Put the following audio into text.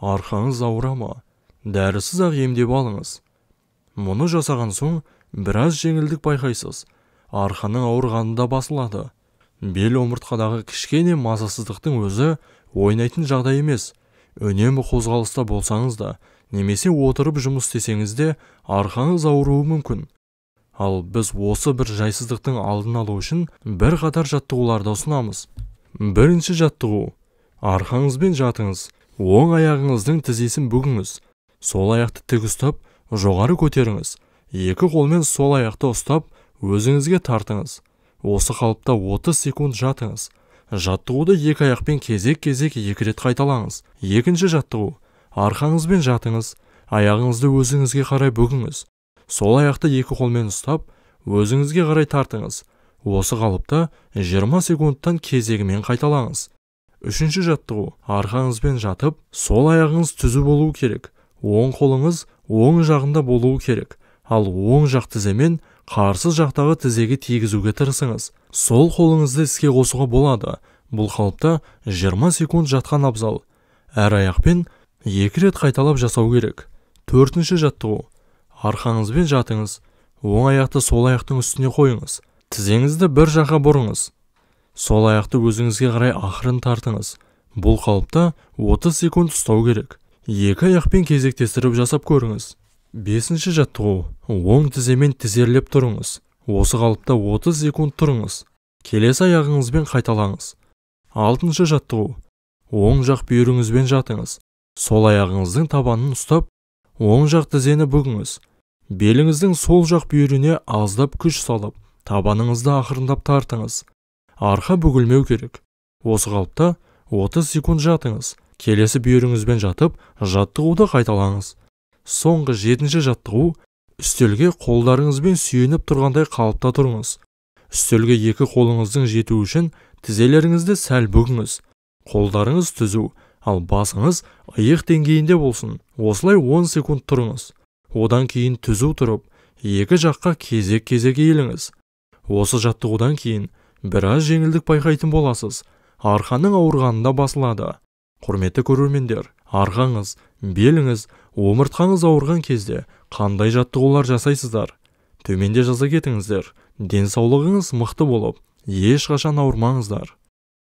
арқаңыз ауыра ма дәрісіз ақ емдеп алыңыз мұны жасаған соң біраз жеңілдік байқайсыз арқаның ауырғаны да басылады бел омыртқадағы кішкене мазасыздықтың өзі ойнайтын жағдай емес үнемі қозғалыста болсаңыз да немесе отырып жұмыс істесеңіз де арқаңыз ауыруы мүмкін ал біз осы бір жайсыздықтың алдын алу үшін бірқатар жаттығуларды ұсынамыз бірінші жаттығу арқаңызбен жатыңыз оң аяғыңыздың тізесін бүгіңіз сол аяқты тік ұстап жоғары көтеріңіз екі қолмен сол аяқты ұстап өзіңізге тартыңыз осы қалыпта 30 секунд жатыңыз жаттығуды екі аяқпен кезек-кезек екі рет қайталаңыз екінші жаттығу арқаңызбен жатыңыз аяғыңызды өзіңізге қарай бүгіңіз сол аяқты екі қолмен ұстап өзіңізге қарай тартыңыз осы қалыпта 20 секундтан кезегімен қайталаңыз үшінші жаттығу арқаңызбен жатып сол аяғыңыз түзу болуы керек оң қолыңыз оң жағында болуы керек ал оң жақ тіземен қарсы жақтағы тізеге тигізуге тырысыңыз сол қолыңызды іске қосуға болады бұл қалыпта 20 секунд жатқан абзал әр аяқпен екі рет қайталап жасау керек төртінші жаттығу арқаңызбен жатыңыз оң аяқты сол аяқтың үстіне қойыңыз тізеңізді бір жаққа бұрыңыз сол аяқты өзіңізге қарай ақырын тартыңыз бұл қалыпта 30 секунд ұстау керек екі аяқпен кезектестіріп жасап көріңіз бесінші жаттығу оң тіземен тізерлеп тұрыңыз осы қалыпта 30 секунд тұрыңыз келесі аяғыңызбен қайталаңыз алтыншы жаттығу оң жақ бүйіріңізбен жатыңыз сол аяғыңыздың табанын ұстап оң жақ тізені бүгіңіз беліңіздің сол жақ бүйіріне аздап күш салып табаныңызды ақырындап тартыңыз арқа бүгілмеу керек осы қалыпта 30 секунд жатыңыз келесі бүйіріңізбен жатып жаттығуды қайталаңыз соңғы жетінші жаттығу үстелге қолдарыңызбен сүйеніп тұрғандай қалыпта тұрыңыз үстелге екі қолыңыздың жетуі үшін тізелеріңізді сәл бүгіңіз қолдарыңыз түзу ал басыңыз иық деңгейінде болсын осылай 10 секунд тұрыңыз одан кейін түзу тұрып екі жаққа кезек кезек иіліңіз осы жаттығудан кейін біраз жеңілдік байқайтын боласыз арқаның ауырғанында басылады құрметті көрермендер арқаңыз беліңіз омыртқаңыз ауырған кезде қандай жаттығулар жасайсыздар төменде жаза кетіңіздер денсаулығыңыз мықты болып ешқашан ауырмаңыздар